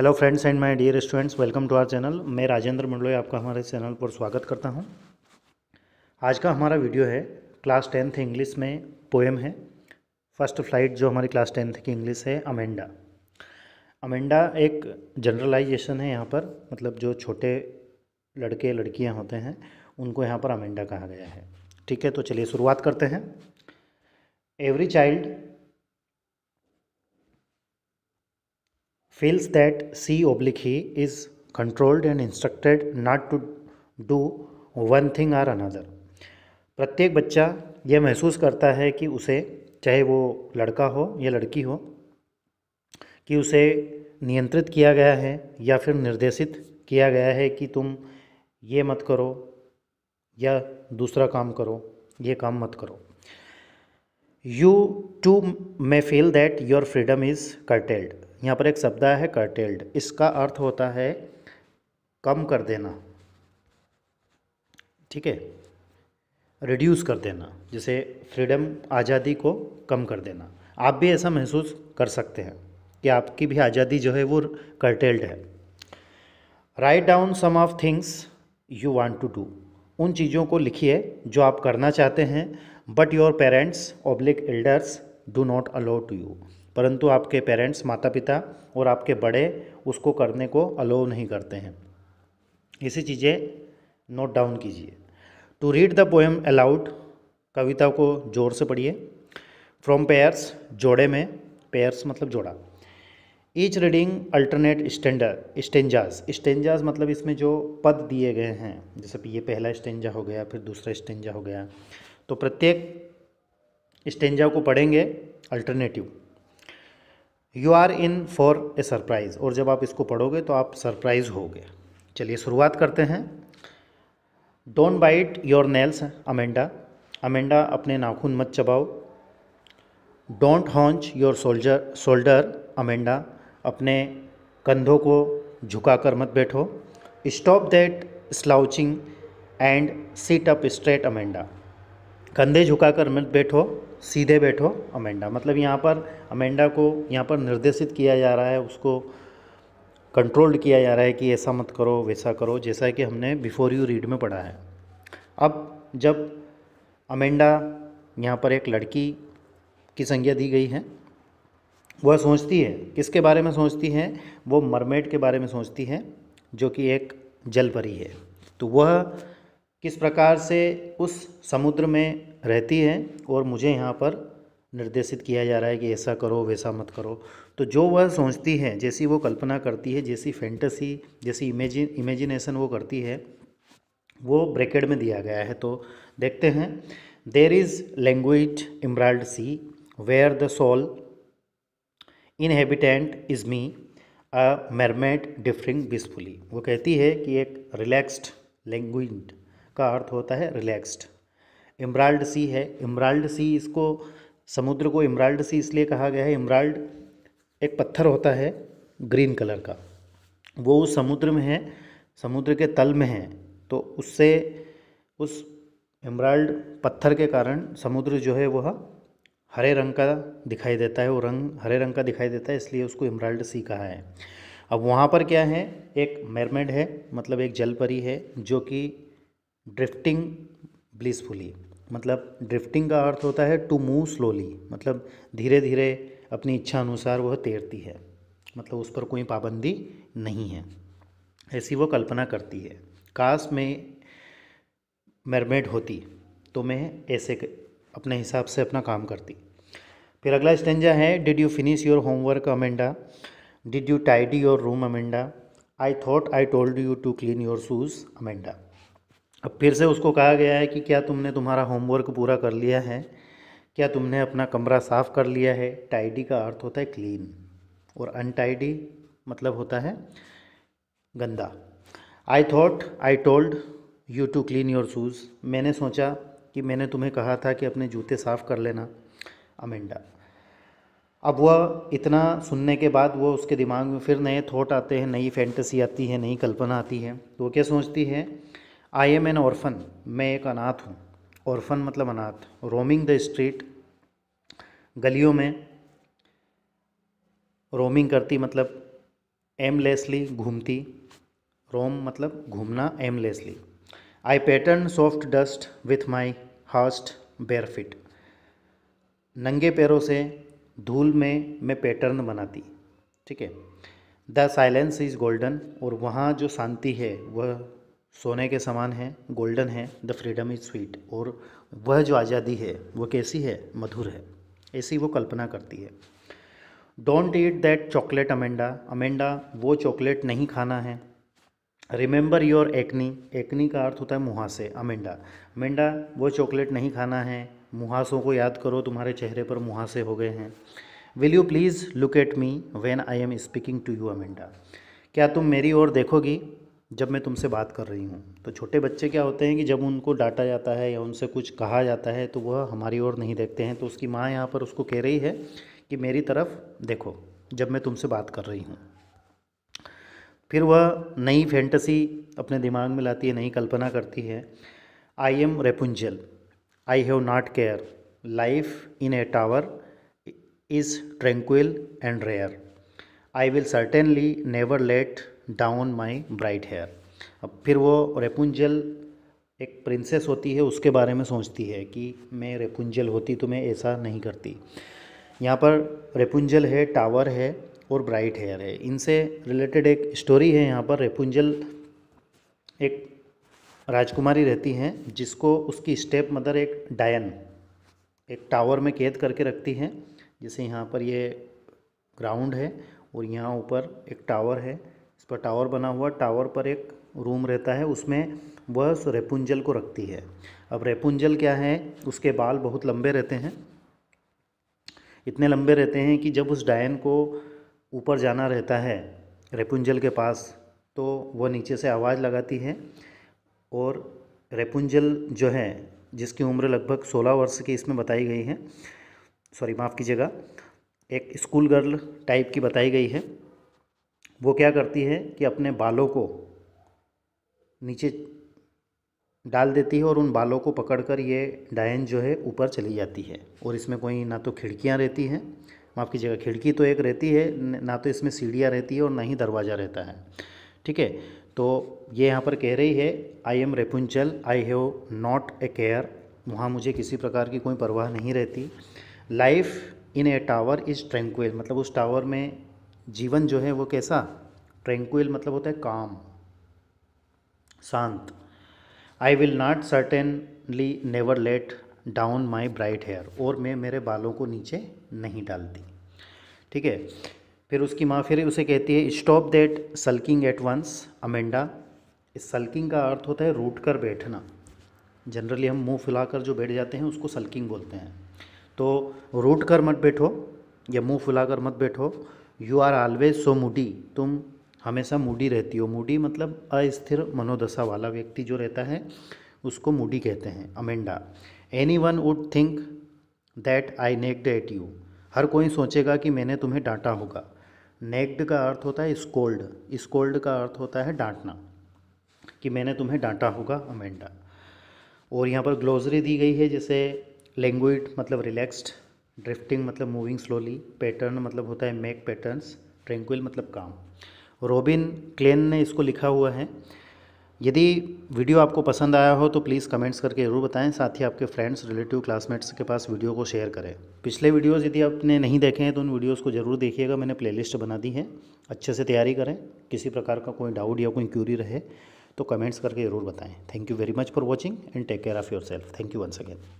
Hello friends and my dear students welcome to our channel मैं राजेंद्र मंडलोई आपका हमारे channel पर स्वागत करता हूं आज का हमारा वीडियो है क्लास टेंथ इंग्लिश में पोएम है फर्स्ट फ्लाइट जो हमारी क्लास टेंथ की इंग्लिश है अमेंडा अमेंडा एक जनरलाइजेशन है यहाँ पर मतलब जो छोटे लड़के लड़कियाँ होते हैं उनको यहाँ पर अमेंडा कहा गया है ठीक है तो चलिए शुरुआत करते हैं every child feels that C oblique he is controlled and instructed not to do one thing or another. प्रत्येक बच्चा यह महसूस करता है कि उसे चाहे वो लड़का हो या लड़की हो कि उसे नियंत्रित किया गया है या फिर निर्देशित किया गया है कि तुम ये मत करो या दूसरा काम करो ये काम मत करो you too may feel that your freedom is curtailed यहाँ पर एक शब्द आया है कर्टेल्ड इसका अर्थ होता है कम कर देना ठीक है रिड्यूस कर देना जैसे फ्रीडम आज़ादी को कम कर देना आप भी ऐसा महसूस कर सकते हैं कि आपकी भी आज़ादी जो है वो कर्टेल्ड है write down some of things you want to do उन चीज़ों को लिखिए जो आप करना चाहते हैं but your parents oblique elders do not allow to you परंतु आपके पेरेंट्स माता पिता और आपके बड़े उसको करने को अलो नहीं करते हैं ऐसी चीज़ें नोट डाउन कीजिए to read the poem aloud कविता को जोर से पढ़िए फ्रॉम पेयर्स जोड़े में पेयर्स मतलब जोड़ा each reading alternate stander stanzas stanzas मतलब इसमें जो पद दिए गए हैं जैसे ये पहला स्टेंजा हो गया फिर दूसरा स्टेंजा हो गया तो प्रत्येक स्टेंजा को पढ़ेंगे alternative you are in for a surprise और जब आप इसको पढ़ोगे तो आप सरप्राइज़ गए चलिए शुरुआत करते हैं don't bite your nails Amanda Amanda अपने नाखून मत चबाओ don't hunch your soldier shoulder Amanda अपने कंधों को झुकाकर मत बैठो stop that slouching and sit up straight Amanda कंधे झुकाकर मत बैठो सीधे बैठो अमेंडा मतलब यहाँ पर अमेंडा को यहाँ पर निर्देशित किया जा रहा है उसको कंट्रोल्ड किया जा रहा है कि ऐसा मत करो वैसा करो जैसा कि हमने बिफोर यू रीड में पढ़ा है अब जब अमेंडा यहाँ पर एक लड़की की संज्ञा दी गई है वह सोचती है किसके बारे में सोचती है वो मरमेड के बारे में सोचती है जो कि एक जलपरी है तो वह किस प्रकार से उस समुद्र में रहती है और मुझे यहाँ पर निर्देशित किया जा रहा है कि ऐसा करो वैसा मत करो तो जो वह सोचती है जैसी वो कल्पना करती है जैसी फैंटसी जैसी इमेजिन इमेजिनेशन वो करती है वो ब्रैकेट में दिया गया है तो देखते हैं there is languid emerald sea where the sole inhabitant is me a mermaid drifting blissfully वो कहती है कि एक रिलैक्स्ड लैंग्वेज का अर्थ होता है रिलैक्स्ड इमराल्ड सी है इम्ब्राइल्ड सी इसको समुद्र को इम्ब्राइल्ड सी इसलिए कहा गया है इम्ब्राइल्ड एक पत्थर होता है ग्रीन कलर का वो उस समुद्र में है समुद्र के तल में है तो उससे उस एमराल्ड पत्थर के कारण समुद्र जो है वह हरे रंग का दिखाई देता है वो रंग हरे रंग का दिखाई देता है इसलिए उसको एमराल्ड सी कहा है अब वहाँ पर क्या है एक मेरमेड है मतलब एक जलपरी है जो कि ड्रिफ्टिंग ब्लिसफुली मतलब ड्रिफ्टिंग का अर्थ होता है टू मूव स्लोली मतलब धीरे धीरे अपनी इच्छा अनुसार वह तैरती है मतलब उस पर कोई पाबंदी नहीं है ऐसी वो कल्पना करती है काश में मेरमेड होती तो मैं ऐसे अपने हिसाब से अपना काम करती फिर अगला स्टेंजा है did you finish your homework Amanda did you tidy your room Amanda I thought I told you to clean your shoes Amanda अब फिर से उसको कहा गया है कि क्या तुमने तुम्हारा होमवर्क पूरा कर लिया है क्या तुमने अपना कमरा साफ़ कर लिया है टाइडी का अर्थ होता है क्लीन और अनटाइडी मतलब होता है गंदा I thought I told you to clean your shoes मैंने सोचा कि मैंने तुम्हें कहा था कि अपने जूते साफ़ कर लेना अमेंडा अब वह इतना सुनने के बाद वो उसके दिमाग में फिर नए थॉट आते हैं नई फैंटेसी आती है नई कल्पना आती है तो वो क्या सोचती है आई एम एन ऑर्फन मैं एक अनाथ हूँ ऑर्फन मतलब अनाथ रोमिंग द स्ट्रीट गलियों में रोमिंग करती मतलब एमलेसली घूमती रोम मतलब घूमना aimlessly I pattern soft dust with my hushed feet नंगे पैरों से धूल में मैं पैटर्न बनाती ठीक है द साइलेंस इज़ गोल्डन और वहाँ जो शांति है वह सोने के समान है गोल्डन है द फ्रीडम इज़ स्वीट और वह जो आज़ादी है वो कैसी है मधुर है ऐसी वो कल्पना करती है don't eat that chocolate Amanda Amanda वो चॉकलेट नहीं खाना है रिमेंबर योर एक्नी एक्नी का अर्थ होता है मुहासे अमेंडा अमेंडा वो चॉकलेट नहीं खाना है मुहासों को याद करो तुम्हारे चेहरे पर मुहासे हो गए हैं will you please look at me when I am speaking to you Amanda क्या तुम मेरी ओर देखोगी जब मैं तुमसे बात कर रही हूँ तो छोटे बच्चे क्या होते हैं कि जब उनको डांटा जाता है या उनसे कुछ कहा जाता है तो वह हमारी ओर नहीं देखते हैं तो उसकी माँ यहाँ पर उसको कह रही है कि मेरी तरफ देखो जब मैं तुमसे बात कर रही हूँ फिर वह नई फैंटसी अपने दिमाग में लाती है नई कल्पना करती है I am Rapunzel I have not care life in a tower is tranquil and rare I will certainly never let down my bright hair अब फिर वो रेपुंजल एक प्रिंसेस होती है उसके बारे में सोचती है कि मैं रेपुंजल होती तो मैं ऐसा नहीं करती यहाँ पर रेपुंजल है टावर है और ब्राइट हेयर है इनसे रिलेटेड एक स्टोरी है यहाँ पर रेपुंजल एक राजकुमारी रहती हैं जिसको उसकी स्टेप मदर एक डायन एक टावर में कैद करके रखती हैं जैसे यहाँ पर ये ग्राउंड है और यहाँ ऊपर एक टावर है तो टावर बना हुआ टावर पर एक रूम रहता है उसमें वह उस रेपुंजल को रखती है अब रेपुंजल क्या है उसके बाल बहुत लंबे रहते हैं इतने लंबे रहते हैं कि जब उस डायन को ऊपर जाना रहता है रेपुंजल के पास तो वह नीचे से आवाज़ लगाती है और रेपुंजल जो है जिसकी उम्र लगभग सोलह वर्ष की इसमें बताई गई है सॉरी माफ़ कीजिएगा एक स्कूल गर्ल टाइप की बताई गई है वो क्या करती है कि अपने बालों को नीचे डाल देती है और उन बालों को पकड़कर ये डायन जो है ऊपर चली जाती है और इसमें कोई ना तो खिड़कियाँ रहती हैं माफ़ कीजिएगा खिड़की तो एक रहती है ना तो इसमें सीढ़ियाँ रहती है और ना ही दरवाज़ा रहता है ठीक है तो ये यहाँ पर कह रही है I am Rapunzel I have not a care वहाँ मुझे किसी प्रकार की कोई परवाह नहीं रहती life in a tower is tranquil मतलब उस टावर में जीवन जो है वो कैसा ट्रैंक्विल मतलब होता है काम शांत I will not certainly never let down my bright hair और मैं मेरे बालों को नीचे नहीं डालती ठीक है फिर उसकी माँ फिर उसे कहती है stop that sulking at once Amanda इस सल्किंग का अर्थ होता है रूट कर बैठना जनरली हम मुंह फुलाकर जो बैठ जाते हैं उसको सल्किंग बोलते हैं तो रूट कर मत बैठो या मुंह फुलाकर मत बैठो you are always so moody तुम हमेशा मूडी रहती हो मूडी मतलब अस्थिर मनोदशा वाला व्यक्ति जो रहता है उसको मूडी कहते हैं Amanda anyone would think that I nagged at you हर कोई सोचेगा कि मैंने तुम्हें डांटा होगा नेक्ड का अर्थ होता है स्कोल्ड स्कोल्ड का अर्थ होता है डांटना कि मैंने तुम्हें डांटा होगा अमेंडा और यहाँ पर ग्लोजरी दी गई है जैसे लैंग्वेज मतलब रिलैक्स्ड ड्रिफ्टिंग मतलब मूविंग स्लोली पैटर्न मतलब होता है मेक पैटर्न्स ट्रैंक्विल मतलब काम रॉबिन क्लेन ने इसको लिखा हुआ है यदि वीडियो आपको पसंद आया हो तो प्लीज़ कमेंट्स करके ज़रूर बताएं साथ ही आपके फ्रेंड्स रिलेटिव क्लासमेट्स के पास वीडियो को शेयर करें पिछले वीडियोज़ यदि आपने नहीं देखे हैं तो उन वीडियोज़ को ज़रूर देखिएगा मैंने प्लेलिस्ट बना दी है अच्छे से तैयारी करें किसी प्रकार का कोई डाउट या कोई क्यूरी रहे तो कमेंट्स करके ज़रूर बताएँ thank you very much for watching and take care of yourself thank you once again